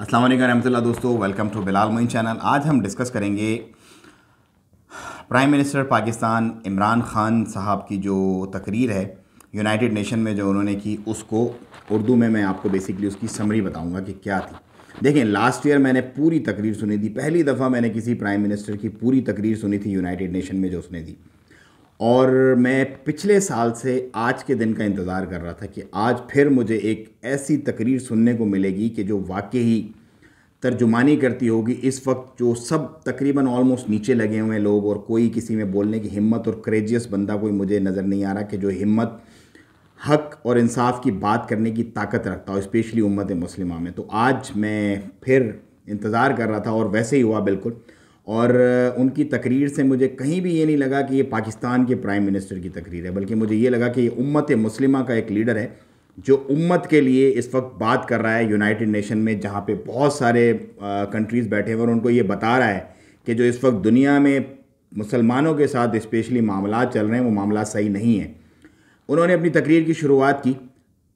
अस्सलाम वालेकुम रहमतुल्लाह दोस्तों welcome to Bilal Moin channel आज हम डिस्कस करेंगे प्राइम मिनिस्टर पाकिस्तान इमरान ख़ान साहब की जो तकरीर है यूनाइटेड नेशन में जो उन्होंने की उसको उर्दू में मैं आपको बेसिकली उसकी समरी बताऊंगा कि क्या थी देखें लास्ट ईयर मैंने पूरी तकरीर सुनी थी पहली दफ़ा मैंने किसी प्राइम मिनिस्टर की पूरी तकरीर सुनी थी यूनाइटेड नेशन में जो उसने दी और मैं पिछले साल से आज के दिन का इंतज़ार कर रहा था कि आज फिर मुझे एक ऐसी तकरीर सुनने को मिलेगी कि जो वाकई ही तर्जुमानी करती होगी इस वक्त जो सब तकरीबन ऑलमोस्ट नीचे लगे हुए हैं लोग और कोई किसी में बोलने की हिम्मत और क्रेजियस बंदा कोई मुझे नज़र नहीं आ रहा कि जो हिम्मत हक और इंसाफ की बात करने की ताकत रखता हो स्पेशली उम्मत मुस्लिमा में तो आज मैं फिर इंतज़ार कर रहा था और वैसे ही हुआ बिल्कुल और उनकी तकरीर से मुझे कहीं भी ये नहीं लगा कि ये पाकिस्तान के प्राइम मिनिस्टर की तकरीर है बल्कि मुझे ये लगा कि ये उम्मत मुस्लिमा का एक लीडर है जो उम्मत के लिए इस वक्त बात कर रहा है यूनाइटेड नेशन में जहाँ पे बहुत सारे कंट्रीज़ बैठे हुए और उनको ये बता रहा है कि जो इस वक्त दुनिया में मुसलमानों के साथ इस्पेशली मामला चल रहे हैं वो मामला सही नहीं है उन्होंने अपनी तकरीर की शुरुआत की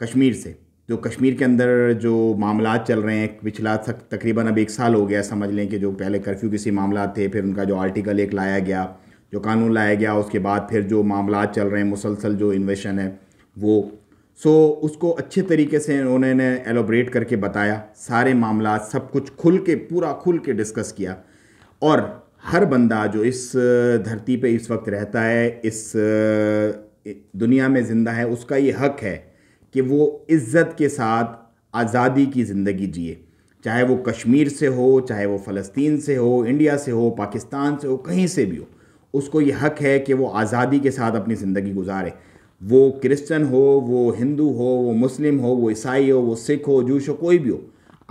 कश्मीर से जो कश्मीर के अंदर जो मामला चल रहे हैं पिछला तक तकरीबन अब एक साल हो गया समझ लें कि जो पहले कर्फ्यू किसी मामला थे फिर उनका जो आर्टिकल एक लाया गया जो कानून लाया गया उसके बाद फिर जो मामला चल रहे हैं मुसलसल जो इन्वेशन है वो सो उसको अच्छे तरीके से उन्होंने एलोब्रेट करके बताया सारे मामला सब कुछ खुल के पूरा खुल के डिस्कस किया और हर बंदा जो इस धरती पे इस वक्त रहता है इस दुनिया में ज़िंदा है उसका ये हक है कि वो इज़्ज़त के साथ आज़ादी की ज़िंदगी जिए चाहे वो कश्मीर से हो चाहे वो फ़लस्तीन से हो इंडिया से हो पाकिस्तान से हो कहीं से भी हो उसको ये हक है कि वो आज़ादी के साथ अपनी ज़िंदगी गुजारे वो क्रिश्चन हो वो हिंदू हो वो मुस्लिम हो वो ईसाई हो वो सिख हो जूश हो कोई भी हो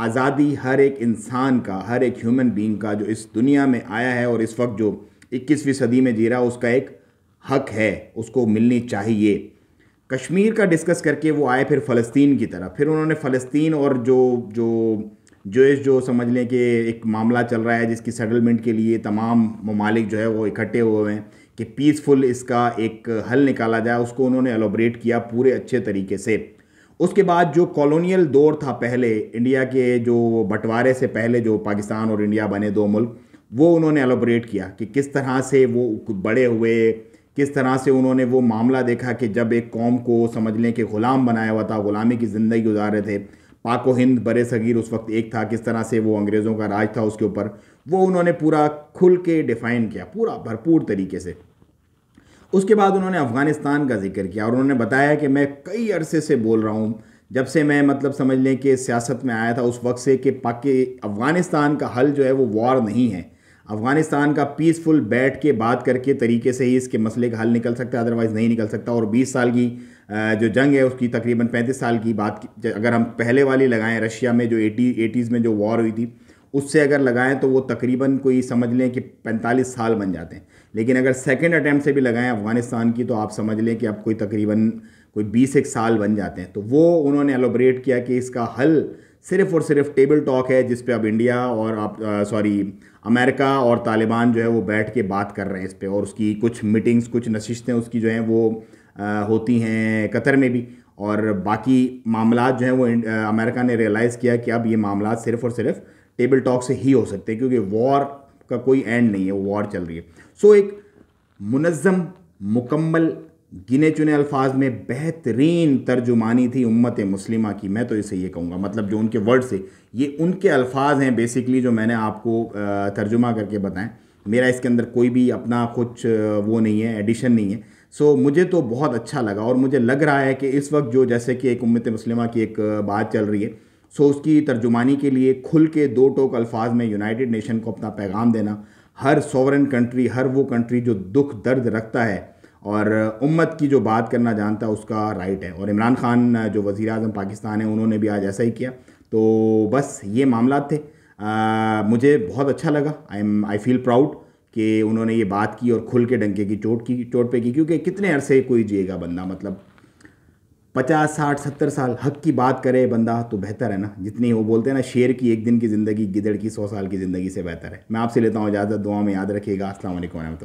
आज़ादी हर एक इंसान का हर एक ह्यूमन बींग का जो इस दुनिया में आया है और इस वक्त जो इक्कीसवीं सदी में जी रहा उसका एक हक है उसको मिलनी चाहिए कश्मीर का डिस्कस करके वो आए फिर फ़लस्तीन की तरफ फिर उन्होंने फ़लस्तीन और जो जो जो इस जो समझ लें कि एक मामला चल रहा है जिसकी सेटलमेंट के लिए तमाम ममालिक जो है वो इकट्ठे हुए हैं कि पीसफुल इसका एक हल निकाला जाए उसको उन्होंने एलोबरेट किया पूरे अच्छे तरीके से उसके बाद जो कॉलोनियल दौर था पहले इंडिया के जो बंटवारे से पहले जो पाकिस्तान और इंडिया बने दो मुल्क वो उन्होंने एलोब्रेट किया कि किस तरह से वो बड़े हुए किस तरह से उन्होंने वो मामला देखा कि जब एक कौम को समझ लें कि ग़ुलाम बनाया हुआ था ग़ुलामी की ज़िंदगी गुजार रहे थे पाको हिंद बरे सगीर उस वक्त एक था किस तरह से वो अंग्रेज़ों का राज था उसके ऊपर वो उन्होंने पूरा खुल के डिफ़ाइन किया पूरा भरपूर तरीके से उसके बाद उन्होंने अफ़गानिस्तान का जिक्र किया और उन्होंने बताया कि मैं कई अरसे से बोल रहा हूँ जब से मैं मतलब समझ लें कि सियासत में आया था उस वक्त से कि पाकि अफ़गानिस्तान का हल जो है वो वॉर नहीं है अफगानिस्तान का पीसफुल बैठ के बात करके तरीके से ही इसके मसले का हल निकल सकता है अदरवाइज़ नहीं निकल सकता और 20 साल की जो जंग है उसकी तकरीबन 35 साल की बात की अगर हम पहले वाली लगाएं रशिया में जो एटी एटीज़ में जो वॉर हुई थी उससे अगर लगाएं तो वो तकरीबन कोई समझ लें कि 45 साल बन जाते हैं लेकिन अगर सेकेंड अटैम्प्ट से भी लगाएं अफगानिस्तान की तो आप समझ लें कि अब कोई तकरीबन कोई बीस एक साल बन जाते हैं तो वो उन्होंने एलोब्रेट किया कि इसका हल सिर्फ और सिर्फ टेबल टॉक है जिस पे अब इंडिया और आप सॉरी अमेरिका और तालिबान जो है वो बैठ के बात कर रहे हैं इस पर और उसकी कुछ मीटिंग्स कुछ नशिशतें उसकी जो हैं वो आ, होती हैं कतर में भी और बाकी मामला जो हैं वो आ, अमेरिका ने रियलाइज़ किया कि अब ये मामला सिर्फ और सिर्फ टेबल टॉक से ही हो सकते हैं क्योंकि वॉर का कोई एंड नहीं है वॉर चल रही है सो so, एक मुनज़म मुकम्मल गिने चुने अल्फाज में बेहतरीन तर्जुमानी थी उम्मत मुस्लिमा की मैं तो इसे ये कहूँगा मतलब जो उनके वर्ड से ये उनके अल्फाज हैं बेसिकली जो मैंने आपको तर्जुमा करके बताएं मेरा इसके अंदर कोई भी अपना कुछ वो नहीं है एडिशन नहीं है सो so, मुझे तो बहुत अच्छा लगा और मुझे लग रहा है कि इस वक्त जो जैसे कि एक उम्मत मुस्लिमा की एक बात चल रही है सो so, उसकी तर्जुमानी के लिए खुल के दो टोक अल्फाज में यूनाइटेड नेशन को अपना पैगाम देना हर सॉवरन कंट्री हर वो कंट्री जो दुख दर्द रखता है और उम्मत की जो बात करना जानता है उसका राइट है और इमरान खान जो वज़ी अजम पाकिस्तान है उन्होंने भी आज ऐसा ही किया तो बस ये मामला थे आ, मुझे बहुत अच्छा लगा I am I feel proud कि उन्होंने ये बात की और खुल के डंके की चोट की चोट पे की क्योंकि कितने अरसे कोई जिएगा बंदा मतलब पचास साठ सत्तर साल हक की बात करे बंदा तो बेहतर है ना जितनी वो बोलते हैं ना शेर की एक दिन की ज़िंदगी गिदड़ की सौ साल की ज़िंदगी से बेहतर है मैं आपसे लेता हूँ इजाज़त दुआ में याद रखिएगा असल वरम